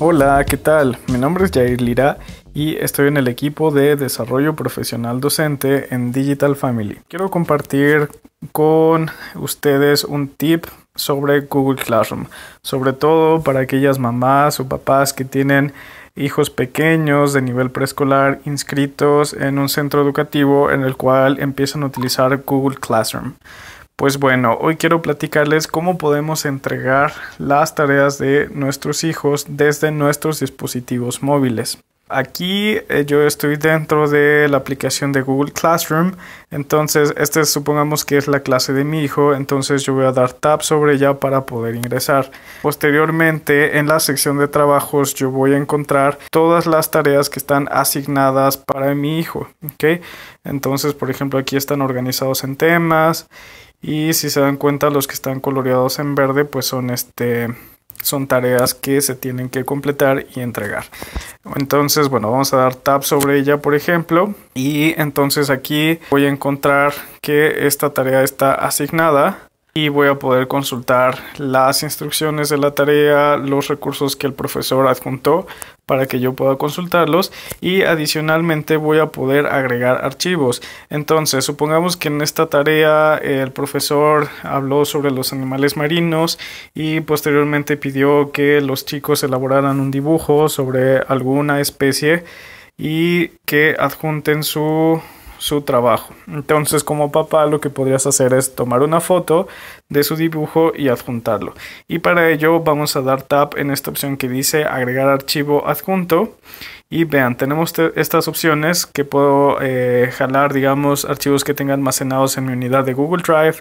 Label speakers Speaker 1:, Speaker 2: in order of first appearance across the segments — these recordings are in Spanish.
Speaker 1: Hola, ¿qué tal? Mi nombre es Jair Lira y estoy en el equipo de desarrollo profesional docente en Digital Family. Quiero compartir con ustedes un tip sobre Google Classroom, sobre todo para aquellas mamás o papás que tienen hijos pequeños de nivel preescolar inscritos en un centro educativo en el cual empiezan a utilizar Google Classroom. Pues bueno, hoy quiero platicarles cómo podemos entregar las tareas de nuestros hijos desde nuestros dispositivos móviles. Aquí eh, yo estoy dentro de la aplicación de Google Classroom, entonces este supongamos que es la clase de mi hijo, entonces yo voy a dar tab sobre ella para poder ingresar. Posteriormente en la sección de trabajos yo voy a encontrar todas las tareas que están asignadas para mi hijo, ¿ok? Entonces por ejemplo aquí están organizados en temas y si se dan cuenta, los que están coloreados en verde, pues son este son tareas que se tienen que completar y entregar. Entonces, bueno, vamos a dar tab sobre ella, por ejemplo, y entonces aquí voy a encontrar que esta tarea está asignada y voy a poder consultar las instrucciones de la tarea, los recursos que el profesor adjuntó para que yo pueda consultarlos y adicionalmente voy a poder agregar archivos. Entonces, supongamos que en esta tarea el profesor habló sobre los animales marinos y posteriormente pidió que los chicos elaboraran un dibujo sobre alguna especie y que adjunten su su trabajo. Entonces, como papá, lo que podrías hacer es tomar una foto de su dibujo y adjuntarlo. Y para ello vamos a dar tap en esta opción que dice agregar archivo adjunto y vean, tenemos estas opciones que puedo eh, jalar, digamos, archivos que tenga almacenados en mi unidad de Google Drive,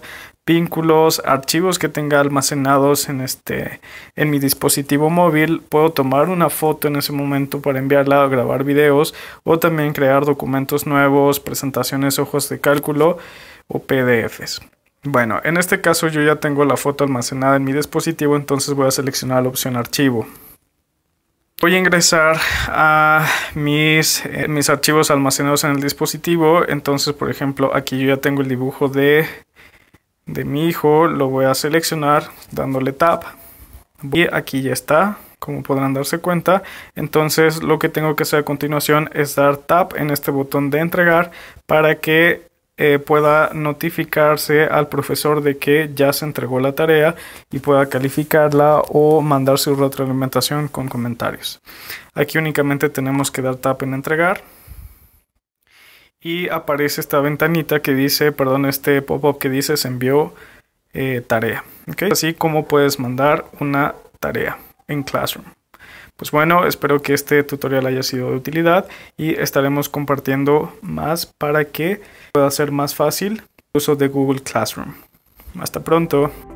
Speaker 1: vínculos, archivos que tenga almacenados en, este, en mi dispositivo móvil. Puedo tomar una foto en ese momento para enviarla o grabar videos o también crear documentos nuevos, presentaciones, ojos de cálculo o PDFs. Bueno, en este caso yo ya tengo la foto almacenada en mi dispositivo, entonces voy a seleccionar la opción archivo. Voy a ingresar a mis, eh, mis archivos almacenados en el dispositivo. Entonces, por ejemplo, aquí yo ya tengo el dibujo de, de mi hijo. Lo voy a seleccionar dándole tab. Y aquí ya está, como podrán darse cuenta. Entonces, lo que tengo que hacer a continuación es dar tab en este botón de entregar para que eh, pueda notificarse al profesor de que ya se entregó la tarea y pueda calificarla o mandar su retroalimentación con comentarios. Aquí únicamente tenemos que dar tap en entregar y aparece esta ventanita que dice, perdón, este pop-up que dice se envió eh, tarea. Así como puedes mandar una tarea en Classroom. Pues bueno, espero que este tutorial haya sido de utilidad y estaremos compartiendo más para que pueda ser más fácil el uso de Google Classroom. Hasta pronto.